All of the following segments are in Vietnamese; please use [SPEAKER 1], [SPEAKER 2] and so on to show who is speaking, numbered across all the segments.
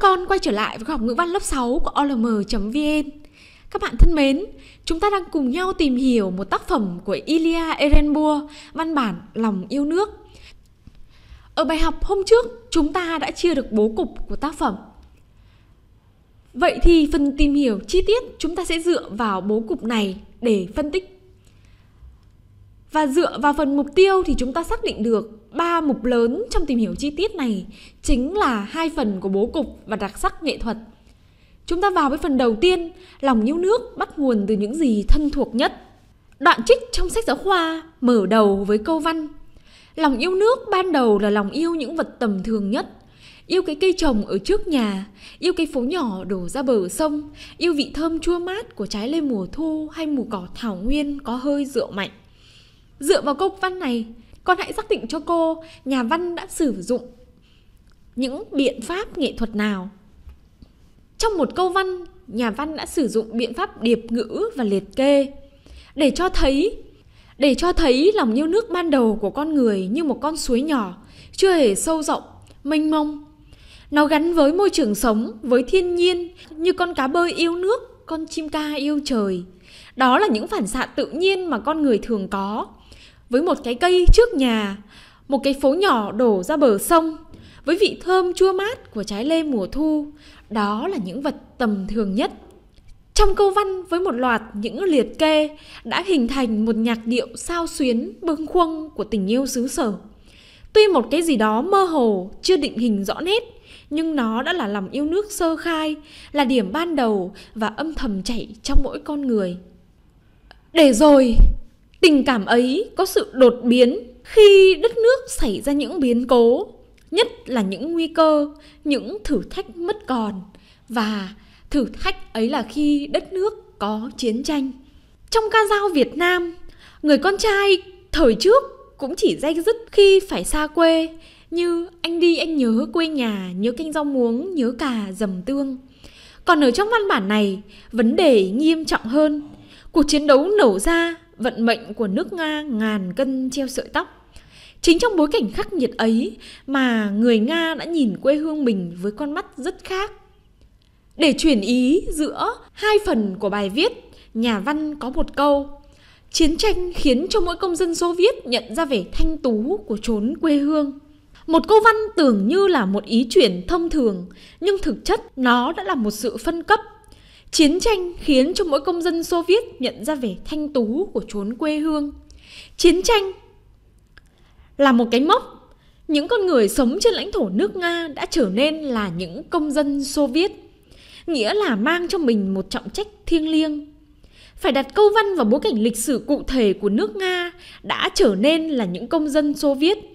[SPEAKER 1] con quay trở lại với học ngữ văn lớp 6 của olm.vn. Các bạn thân mến, chúng ta đang cùng nhau tìm hiểu một tác phẩm của Ilia Ehrenburg, văn bản Lòng yêu nước. Ở bài học hôm trước, chúng ta đã chia được bố cục của tác phẩm. Vậy thì phần tìm hiểu chi tiết chúng ta sẽ dựa vào bố cục này để phân tích và dựa vào phần mục tiêu thì chúng ta xác định được ba mục lớn trong tìm hiểu chi tiết này chính là hai phần của bố cục và đặc sắc nghệ thuật. Chúng ta vào với phần đầu tiên, lòng yêu nước bắt nguồn từ những gì thân thuộc nhất. Đoạn trích trong sách giáo khoa mở đầu với câu văn Lòng yêu nước ban đầu là lòng yêu những vật tầm thường nhất Yêu cái cây trồng ở trước nhà, yêu cái phố nhỏ đổ ra bờ sông, yêu vị thơm chua mát của trái lê mùa thu hay mù cỏ thảo nguyên có hơi rượu mạnh. Dựa vào câu văn này, con hãy xác định cho cô nhà văn đã sử dụng những biện pháp nghệ thuật nào. Trong một câu văn, nhà văn đã sử dụng biện pháp điệp ngữ và liệt kê để cho thấy để cho thấy lòng yêu nước ban đầu của con người như một con suối nhỏ, chưa hề sâu rộng, mênh mông. Nó gắn với môi trường sống, với thiên nhiên, như con cá bơi yêu nước, con chim ca yêu trời. Đó là những phản xạ tự nhiên mà con người thường có, với một cái cây trước nhà, một cái phố nhỏ đổ ra bờ sông, với vị thơm chua mát của trái lê mùa thu, đó là những vật tầm thường nhất. Trong câu văn với một loạt những liệt kê đã hình thành một nhạc điệu sao xuyến bâng khuâng của tình yêu xứ sở. Tuy một cái gì đó mơ hồ, chưa định hình rõ nét, nhưng nó đã là lòng yêu nước sơ khai, là điểm ban đầu và âm thầm chảy trong mỗi con người. Để rồi, Tình cảm ấy có sự đột biến khi đất nước xảy ra những biến cố, nhất là những nguy cơ, những thử thách mất còn và thử thách ấy là khi đất nước có chiến tranh. Trong ca dao Việt Nam, người con trai thời trước cũng chỉ day dứt khi phải xa quê như anh đi anh nhớ quê nhà, nhớ canh rau muống, nhớ cà, dầm tương. Còn ở trong văn bản này, vấn đề nghiêm trọng hơn. Cuộc chiến đấu nổ ra vận mệnh của nước Nga ngàn cân treo sợi tóc. Chính trong bối cảnh khắc nghiệt ấy mà người Nga đã nhìn quê hương mình với con mắt rất khác. Để chuyển ý giữa hai phần của bài viết, nhà văn có một câu Chiến tranh khiến cho mỗi công dân Xô Viết nhận ra vẻ thanh tú của chốn quê hương. Một câu văn tưởng như là một ý chuyển thông thường, nhưng thực chất nó đã là một sự phân cấp Chiến tranh khiến cho mỗi công dân Xô Viết nhận ra vẻ thanh tú của chốn quê hương. Chiến tranh là một cái mốc. Những con người sống trên lãnh thổ nước Nga đã trở nên là những công dân Xô Viết. Nghĩa là mang cho mình một trọng trách thiêng liêng. Phải đặt câu văn vào bối cảnh lịch sử cụ thể của nước Nga đã trở nên là những công dân Xô Viết –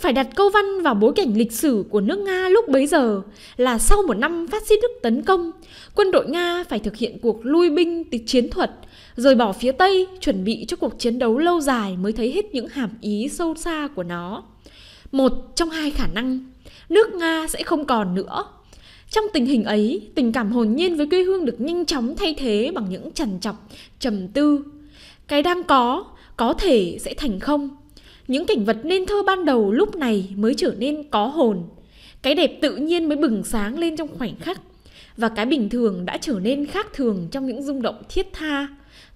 [SPEAKER 1] phải đặt câu văn vào bối cảnh lịch sử của nước Nga lúc bấy giờ là sau một năm phát xít Đức tấn công, quân đội Nga phải thực hiện cuộc lui binh từ chiến thuật, rồi bỏ phía Tây, chuẩn bị cho cuộc chiến đấu lâu dài mới thấy hết những hàm ý sâu xa của nó. Một trong hai khả năng, nước Nga sẽ không còn nữa. Trong tình hình ấy, tình cảm hồn nhiên với quê hương được nhanh chóng thay thế bằng những trằn trọc, trầm tư. Cái đang có, có thể sẽ thành không – những cảnh vật nên thơ ban đầu lúc này mới trở nên có hồn. Cái đẹp tự nhiên mới bừng sáng lên trong khoảnh khắc. Và cái bình thường đã trở nên khác thường trong những rung động thiết tha.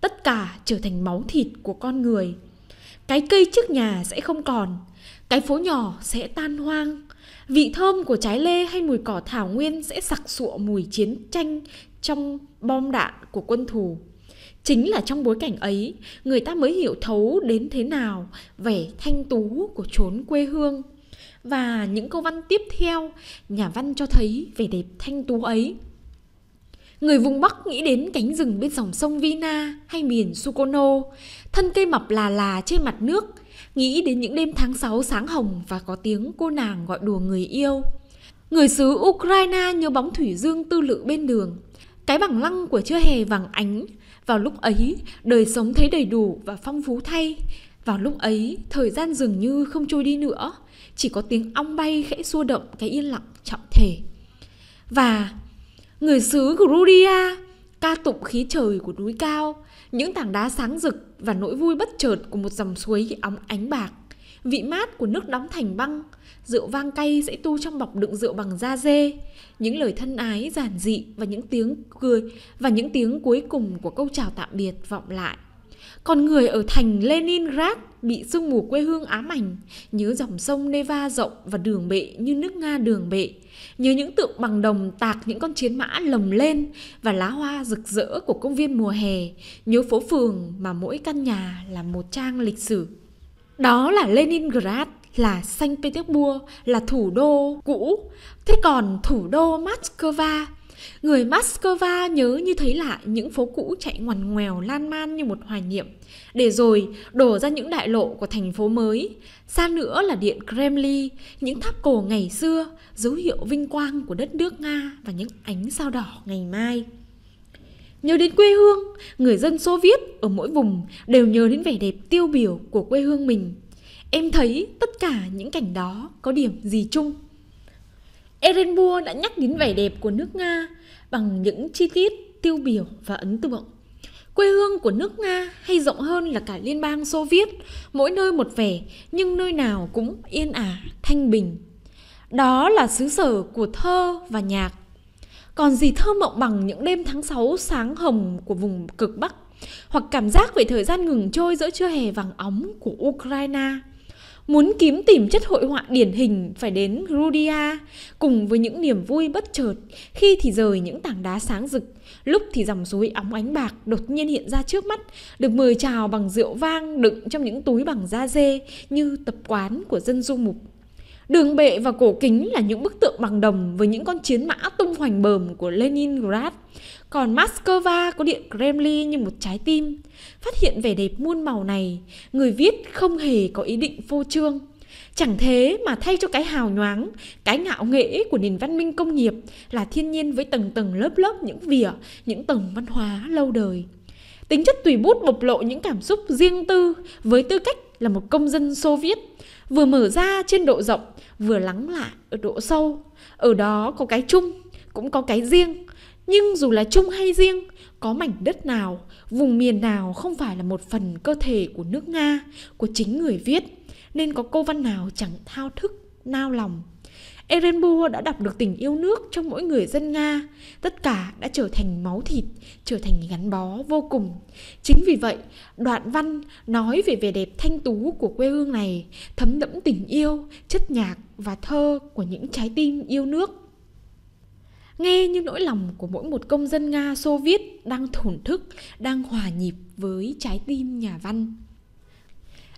[SPEAKER 1] Tất cả trở thành máu thịt của con người. Cái cây trước nhà sẽ không còn. Cái phố nhỏ sẽ tan hoang. Vị thơm của trái lê hay mùi cỏ thảo nguyên sẽ sặc sụa mùi chiến tranh trong bom đạn của quân thù chính là trong bối cảnh ấy người ta mới hiểu thấu đến thế nào vẻ thanh tú của chốn quê hương và những câu văn tiếp theo nhà văn cho thấy vẻ đẹp thanh tú ấy Người vùng Bắc nghĩ đến cánh rừng bên dòng sông Vina hay miền Sukono, thân cây mập là là trên mặt nước, nghĩ đến những đêm tháng 6 sáng hồng và có tiếng cô nàng gọi đùa người yêu. Người xứ Ukraine nhớ bóng thủy dương tư lự bên đường, cái bằng lăng của chưa hề vàng ánh vào lúc ấy, đời sống thấy đầy đủ và phong phú thay. Vào lúc ấy, thời gian dường như không trôi đi nữa, chỉ có tiếng ong bay khẽ xua động cái yên lặng trọng thể. Và người xứ Grudia ca tụng khí trời của núi cao, những tảng đá sáng rực và nỗi vui bất chợt của một dòng suối óng ánh bạc vị mát của nước đóng thành băng, rượu vang cay sẽ tu trong bọc đựng rượu bằng da dê, những lời thân ái giản dị và những tiếng cười và những tiếng cuối cùng của câu chào tạm biệt vọng lại. Còn người ở thành Leningrad bị sương mù quê hương ám ảnh, nhớ dòng sông Neva rộng và đường bệ như nước Nga đường bệ, nhớ những tượng bằng đồng tạc những con chiến mã lồng lên và lá hoa rực rỡ của công viên mùa hè, nhớ phố phường mà mỗi căn nhà là một trang lịch sử. Đó là Leningrad, là Saint Petersburg, là thủ đô cũ. Thế còn thủ đô Moscow, người Moscow nhớ như thấy lại những phố cũ chạy ngoằn ngoèo lan man như một hoài niệm. Để rồi đổ ra những đại lộ của thành phố mới, xa nữa là điện Kremlin, những tháp cổ ngày xưa, dấu hiệu vinh quang của đất nước Nga và những ánh sao đỏ ngày mai. Nhớ đến quê hương, người dân Xô Viết ở mỗi vùng đều nhớ đến vẻ đẹp tiêu biểu của quê hương mình. Em thấy tất cả những cảnh đó có điểm gì chung? Erenburg đã nhắc đến vẻ đẹp của nước Nga bằng những chi tiết tiêu biểu và ấn tượng. Quê hương của nước Nga hay rộng hơn là cả liên bang Xô Viết, mỗi nơi một vẻ nhưng nơi nào cũng yên ả, thanh bình. Đó là xứ sở của thơ và nhạc, còn gì thơ mộng bằng những đêm tháng 6 sáng hồng của vùng cực Bắc hoặc cảm giác về thời gian ngừng trôi giữa trưa hè vàng óng của Ukraine. Muốn kiếm tìm chất hội họa điển hình phải đến Grudia cùng với những niềm vui bất chợt khi thì rời những tảng đá sáng rực, lúc thì dòng suối óng ánh bạc đột nhiên hiện ra trước mắt, được mời chào bằng rượu vang đựng trong những túi bằng da dê như tập quán của dân du mục Đường bệ và cổ kính là những bức tượng bằng đồng với những con chiến mã tung hoành bờm của Leningrad. Còn Moscow có điện Kremlin như một trái tim. Phát hiện vẻ đẹp muôn màu này, người viết không hề có ý định phô trương. Chẳng thế mà thay cho cái hào nhoáng, cái ngạo nghễ của nền văn minh công nghiệp là thiên nhiên với tầng tầng lớp lớp những vỉa, những tầng văn hóa lâu đời. Tính chất tùy bút bộc lộ những cảm xúc riêng tư với tư cách là một công dân Xô Viết vừa mở ra trên độ rộng vừa lắng lại ở độ sâu ở đó có cái chung cũng có cái riêng nhưng dù là chung hay riêng có mảnh đất nào vùng miền nào không phải là một phần cơ thể của nước nga của chính người viết nên có câu văn nào chẳng thao thức nao lòng Erenburg đã đọc được tình yêu nước trong mỗi người dân Nga. Tất cả đã trở thành máu thịt, trở thành gắn bó vô cùng. Chính vì vậy, đoạn văn nói về vẻ đẹp thanh tú của quê hương này, thấm đẫm tình yêu, chất nhạc và thơ của những trái tim yêu nước. Nghe như nỗi lòng của mỗi một công dân Nga Xô Viết đang thổn thức, đang hòa nhịp với trái tim nhà văn.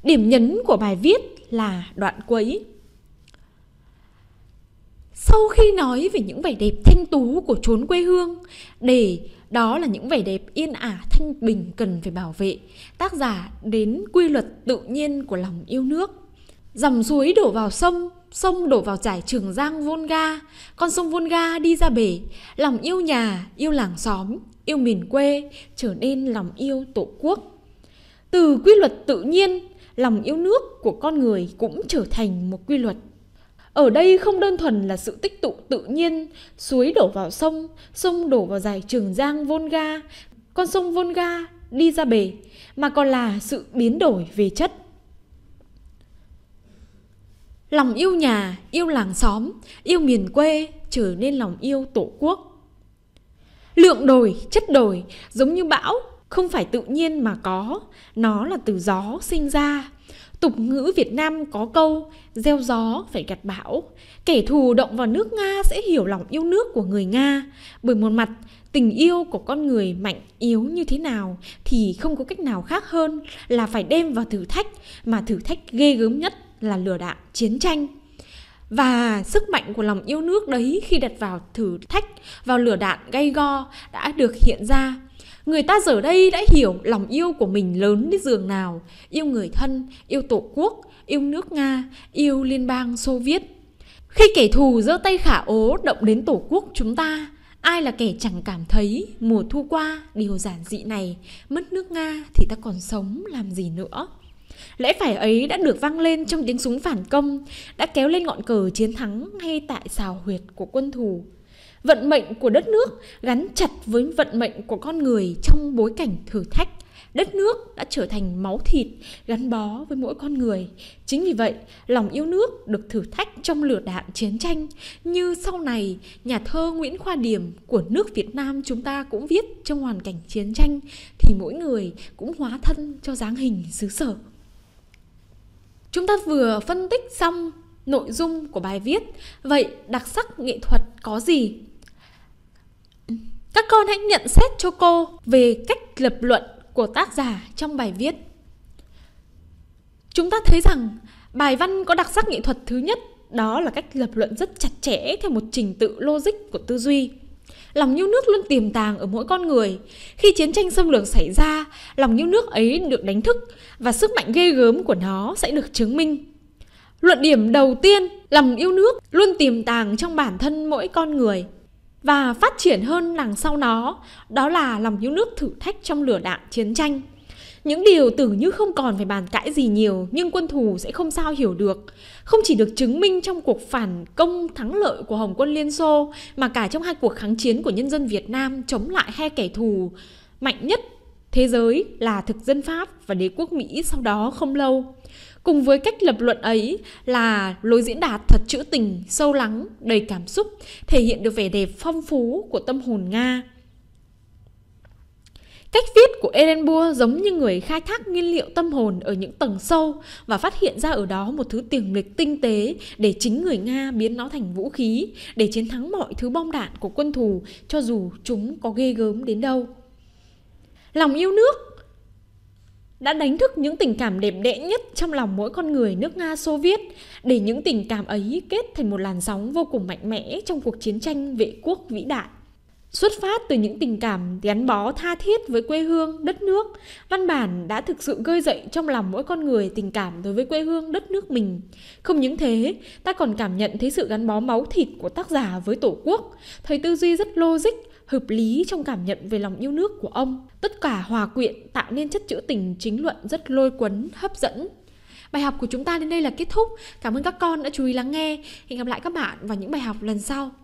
[SPEAKER 1] Điểm nhấn của bài viết là đoạn quấy sau khi nói về những vẻ đẹp thanh tú của chốn quê hương để đó là những vẻ đẹp yên ả thanh bình cần phải bảo vệ tác giả đến quy luật tự nhiên của lòng yêu nước dòng suối đổ vào sông sông đổ vào trải trường giang volga con sông volga đi ra bể lòng yêu nhà yêu làng xóm yêu miền quê trở nên lòng yêu tổ quốc từ quy luật tự nhiên lòng yêu nước của con người cũng trở thành một quy luật ở đây không đơn thuần là sự tích tụ tự nhiên, suối đổ vào sông, sông đổ vào dải Trường Giang Volga, con sông Volga đi ra bể, mà còn là sự biến đổi về chất. Lòng yêu nhà, yêu làng xóm, yêu miền quê trở nên lòng yêu tổ quốc. Lượng đồi, chất đồi giống như bão, không phải tự nhiên mà có, nó là từ gió sinh ra, Tục ngữ Việt Nam có câu gieo gió phải gặt bão. Kẻ thù động vào nước Nga sẽ hiểu lòng yêu nước của người Nga. Bởi một mặt, tình yêu của con người mạnh yếu như thế nào thì không có cách nào khác hơn là phải đem vào thử thách mà thử thách ghê gớm nhất là lừa đạn chiến tranh và sức mạnh của lòng yêu nước đấy khi đặt vào thử thách vào lửa đạn gay go đã được hiện ra Người ta giờ đây đã hiểu lòng yêu của mình lớn đến giường nào, yêu người thân, yêu tổ quốc, yêu nước Nga, yêu liên bang Xô Viết. Khi kẻ thù giơ tay khả ố động đến tổ quốc chúng ta, ai là kẻ chẳng cảm thấy mùa thu qua điều giản dị này, mất nước Nga thì ta còn sống làm gì nữa. Lẽ phải ấy đã được vang lên trong tiếng súng phản công, đã kéo lên ngọn cờ chiến thắng hay tại xào huyệt của quân thù vận mệnh của đất nước gắn chặt với vận mệnh của con người trong bối cảnh thử thách đất nước đã trở thành máu thịt gắn bó với mỗi con người chính vì vậy lòng yêu nước được thử thách trong lửa đạn chiến tranh như sau này nhà thơ nguyễn khoa điểm của nước việt nam chúng ta cũng viết trong hoàn cảnh chiến tranh thì mỗi người cũng hóa thân cho dáng hình xứ sở chúng ta vừa phân tích xong nội dung của bài viết vậy đặc sắc nghệ thuật có gì các con hãy nhận xét cho cô về cách lập luận của tác giả trong bài viết. Chúng ta thấy rằng bài văn có đặc sắc nghệ thuật thứ nhất đó là cách lập luận rất chặt chẽ theo một trình tự logic của tư duy. Lòng yêu nước luôn tiềm tàng ở mỗi con người. Khi chiến tranh xâm lược xảy ra, lòng yêu nước ấy được đánh thức và sức mạnh ghê gớm của nó sẽ được chứng minh. Luận điểm đầu tiên, lòng yêu nước luôn tiềm tàng trong bản thân mỗi con người và phát triển hơn đằng sau nó, đó là lòng yêu nước thử thách trong lửa đạn chiến tranh. Những điều tưởng như không còn phải bàn cãi gì nhiều nhưng quân thù sẽ không sao hiểu được. Không chỉ được chứng minh trong cuộc phản công thắng lợi của Hồng quân Liên Xô mà cả trong hai cuộc kháng chiến của nhân dân Việt Nam chống lại hai kẻ thù mạnh nhất thế giới là thực dân Pháp và đế quốc Mỹ sau đó không lâu. Cùng với cách lập luận ấy là lối diễn đạt thật trữ tình, sâu lắng, đầy cảm xúc, thể hiện được vẻ đẹp phong phú của tâm hồn Nga. Cách viết của Ehrenburg giống như người khai thác nguyên liệu tâm hồn ở những tầng sâu và phát hiện ra ở đó một thứ tiềm lực tinh tế để chính người Nga biến nó thành vũ khí, để chiến thắng mọi thứ bom đạn của quân thù cho dù chúng có ghê gớm đến đâu. Lòng yêu nước đã đánh thức những tình cảm đẹp đẽ nhất trong lòng mỗi con người nước Nga Xô Viết để những tình cảm ấy kết thành một làn sóng vô cùng mạnh mẽ trong cuộc chiến tranh vệ quốc vĩ đại. Xuất phát từ những tình cảm gắn bó tha thiết với quê hương, đất nước, văn bản đã thực sự gây dậy trong lòng mỗi con người tình cảm đối với quê hương, đất nước mình. Không những thế, ta còn cảm nhận thấy sự gắn bó máu thịt của tác giả với Tổ quốc, thấy tư duy rất logic, hợp lý trong cảm nhận về lòng yêu nước của ông. Tất cả hòa quyện tạo nên chất trữ tình chính luận rất lôi cuốn, hấp dẫn. Bài học của chúng ta đến đây là kết thúc. Cảm ơn các con đã chú ý lắng nghe. Hẹn gặp lại các bạn vào những bài học lần sau.